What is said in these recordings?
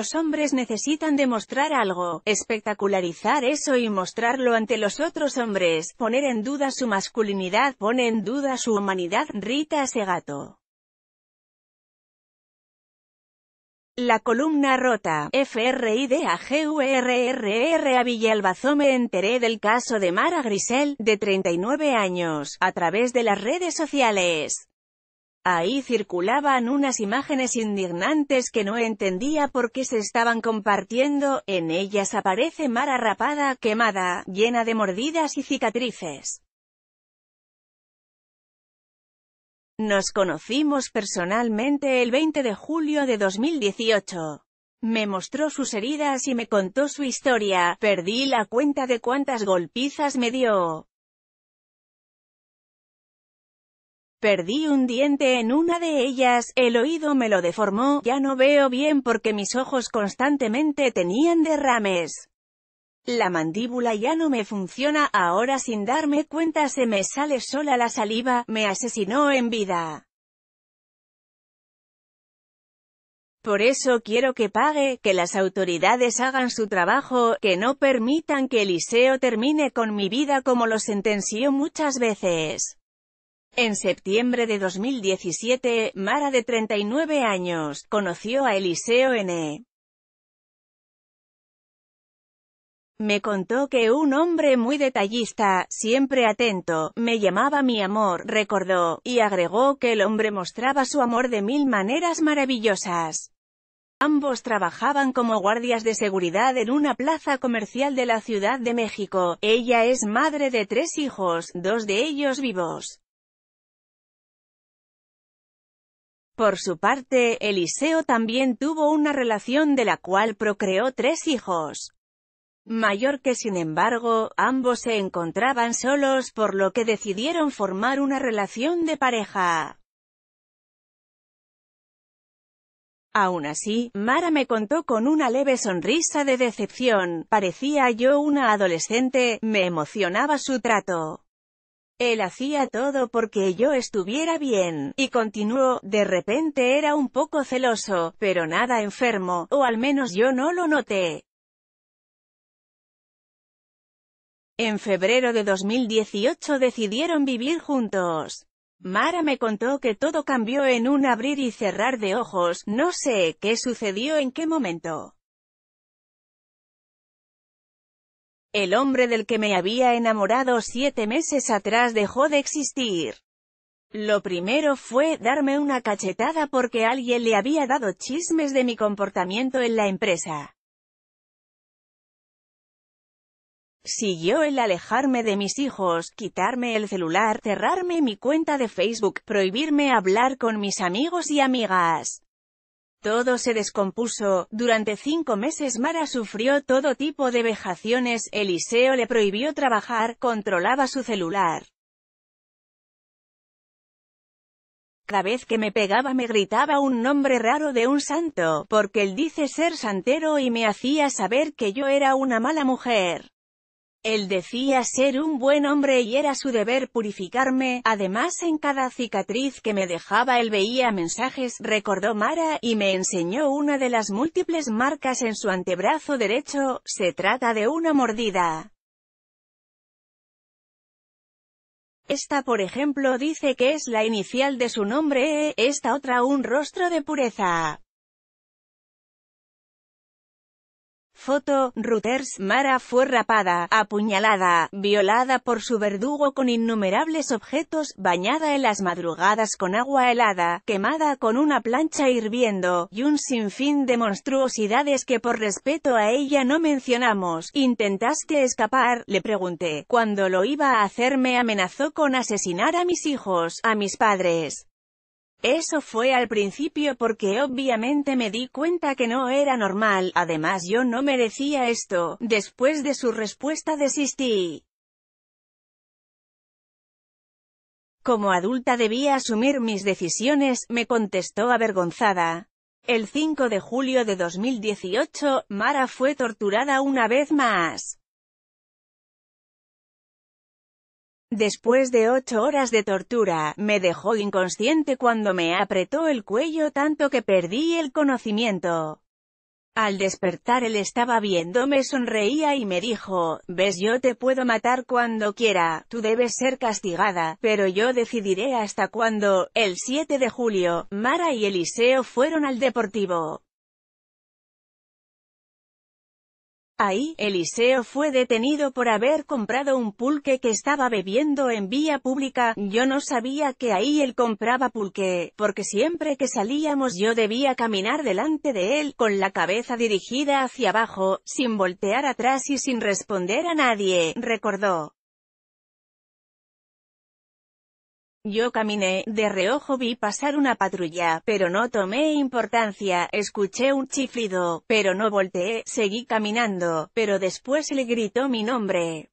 los hombres necesitan demostrar algo, espectacularizar eso y mostrarlo ante los otros hombres, poner en duda su masculinidad, pone en duda su humanidad, Rita gato. La columna rota, FRIDAGURRR a Villalbazo me enteré del caso de Mara Grisel, de 39 años, a través de las redes sociales. Ahí circulaban unas imágenes indignantes que no entendía por qué se estaban compartiendo, en ellas aparece Mara rapada, quemada, llena de mordidas y cicatrices. Nos conocimos personalmente el 20 de julio de 2018. Me mostró sus heridas y me contó su historia, perdí la cuenta de cuántas golpizas me dio. Perdí un diente en una de ellas, el oído me lo deformó, ya no veo bien porque mis ojos constantemente tenían derrames. La mandíbula ya no me funciona, ahora sin darme cuenta se me sale sola la saliva, me asesinó en vida. Por eso quiero que pague, que las autoridades hagan su trabajo, que no permitan que Eliseo termine con mi vida como lo sentenció muchas veces. En septiembre de 2017, Mara de 39 años, conoció a Eliseo N. Me contó que un hombre muy detallista, siempre atento, me llamaba mi amor, recordó, y agregó que el hombre mostraba su amor de mil maneras maravillosas. Ambos trabajaban como guardias de seguridad en una plaza comercial de la Ciudad de México. Ella es madre de tres hijos, dos de ellos vivos. Por su parte, Eliseo también tuvo una relación de la cual procreó tres hijos. Mayor que sin embargo, ambos se encontraban solos por lo que decidieron formar una relación de pareja. Aún así, Mara me contó con una leve sonrisa de decepción, parecía yo una adolescente, me emocionaba su trato. Él hacía todo porque yo estuviera bien, y continuó, de repente era un poco celoso, pero nada enfermo, o al menos yo no lo noté. En febrero de 2018 decidieron vivir juntos. Mara me contó que todo cambió en un abrir y cerrar de ojos, no sé qué sucedió en qué momento. El hombre del que me había enamorado siete meses atrás dejó de existir. Lo primero fue darme una cachetada porque alguien le había dado chismes de mi comportamiento en la empresa. Siguió el alejarme de mis hijos, quitarme el celular, cerrarme mi cuenta de Facebook, prohibirme hablar con mis amigos y amigas. Todo se descompuso, durante cinco meses Mara sufrió todo tipo de vejaciones, Eliseo le prohibió trabajar, controlaba su celular. Cada vez que me pegaba me gritaba un nombre raro de un santo, porque él dice ser santero y me hacía saber que yo era una mala mujer. Él decía ser un buen hombre y era su deber purificarme, además en cada cicatriz que me dejaba él veía mensajes, recordó Mara, y me enseñó una de las múltiples marcas en su antebrazo derecho, se trata de una mordida. Esta por ejemplo dice que es la inicial de su nombre, esta otra un rostro de pureza. Foto, Reuters, Mara fue rapada, apuñalada, violada por su verdugo con innumerables objetos, bañada en las madrugadas con agua helada, quemada con una plancha hirviendo, y un sinfín de monstruosidades que por respeto a ella no mencionamos. ¿Intentaste escapar? Le pregunté. Cuando lo iba a hacer me amenazó con asesinar a mis hijos, a mis padres. Eso fue al principio porque obviamente me di cuenta que no era normal, además yo no merecía esto, después de su respuesta desistí. Como adulta debía asumir mis decisiones, me contestó avergonzada. El 5 de julio de 2018, Mara fue torturada una vez más. Después de ocho horas de tortura, me dejó inconsciente cuando me apretó el cuello tanto que perdí el conocimiento. Al despertar él estaba viendo, me sonreía y me dijo, ves yo te puedo matar cuando quiera, tú debes ser castigada, pero yo decidiré hasta cuándo. El 7 de julio, Mara y Eliseo fueron al deportivo. Ahí, Eliseo fue detenido por haber comprado un pulque que estaba bebiendo en vía pública, yo no sabía que ahí él compraba pulque, porque siempre que salíamos yo debía caminar delante de él, con la cabeza dirigida hacia abajo, sin voltear atrás y sin responder a nadie, recordó. Yo caminé, de reojo vi pasar una patrulla, pero no tomé importancia, escuché un chiflido, pero no volteé, seguí caminando, pero después le gritó mi nombre.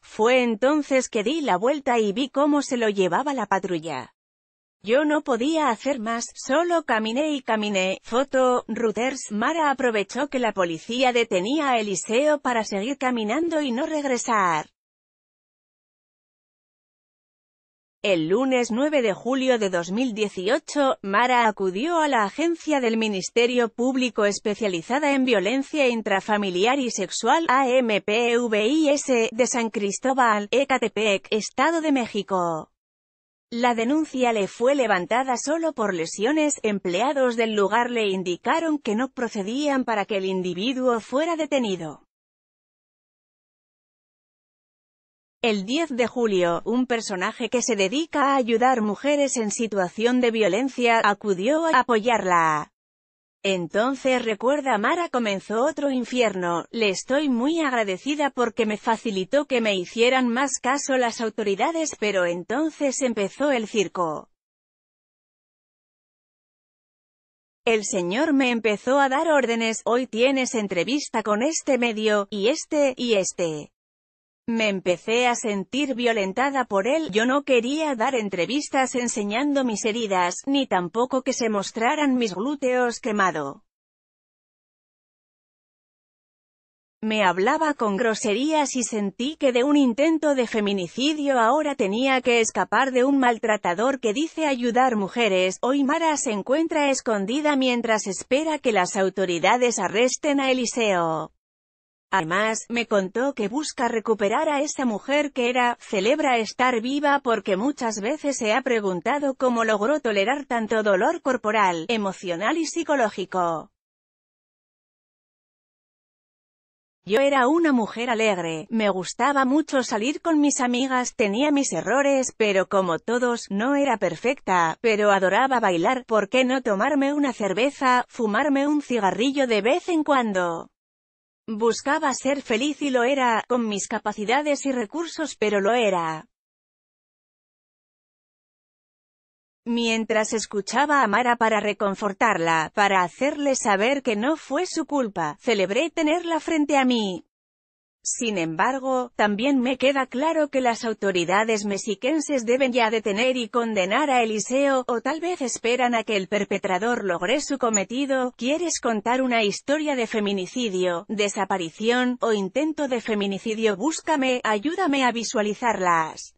Fue entonces que di la vuelta y vi cómo se lo llevaba la patrulla. Yo no podía hacer más, solo caminé y caminé. Foto, Reuters, Mara aprovechó que la policía detenía a Eliseo para seguir caminando y no regresar. El lunes 9 de julio de 2018, Mara acudió a la agencia del Ministerio Público especializada en violencia intrafamiliar y sexual AMPVIS de San Cristóbal, Ecatepec, Estado de México. La denuncia le fue levantada solo por lesiones, empleados del lugar le indicaron que no procedían para que el individuo fuera detenido. El 10 de julio, un personaje que se dedica a ayudar mujeres en situación de violencia, acudió a apoyarla. Entonces recuerda Mara comenzó otro infierno, le estoy muy agradecida porque me facilitó que me hicieran más caso las autoridades pero entonces empezó el circo. El señor me empezó a dar órdenes, hoy tienes entrevista con este medio, y este, y este. Me empecé a sentir violentada por él, yo no quería dar entrevistas enseñando mis heridas, ni tampoco que se mostraran mis glúteos quemado. Me hablaba con groserías y sentí que de un intento de feminicidio ahora tenía que escapar de un maltratador que dice ayudar mujeres. Hoy Mara se encuentra escondida mientras espera que las autoridades arresten a Eliseo. Además, me contó que busca recuperar a esa mujer que era, celebra estar viva porque muchas veces se ha preguntado cómo logró tolerar tanto dolor corporal, emocional y psicológico. Yo era una mujer alegre, me gustaba mucho salir con mis amigas, tenía mis errores, pero como todos, no era perfecta, pero adoraba bailar, ¿por qué no tomarme una cerveza, fumarme un cigarrillo de vez en cuando? Buscaba ser feliz y lo era, con mis capacidades y recursos pero lo era. Mientras escuchaba a Mara para reconfortarla, para hacerle saber que no fue su culpa, celebré tenerla frente a mí. Sin embargo, también me queda claro que las autoridades mexiquenses deben ya detener y condenar a Eliseo, o tal vez esperan a que el perpetrador logre su cometido. ¿Quieres contar una historia de feminicidio, desaparición, o intento de feminicidio? Búscame, ayúdame a visualizarlas.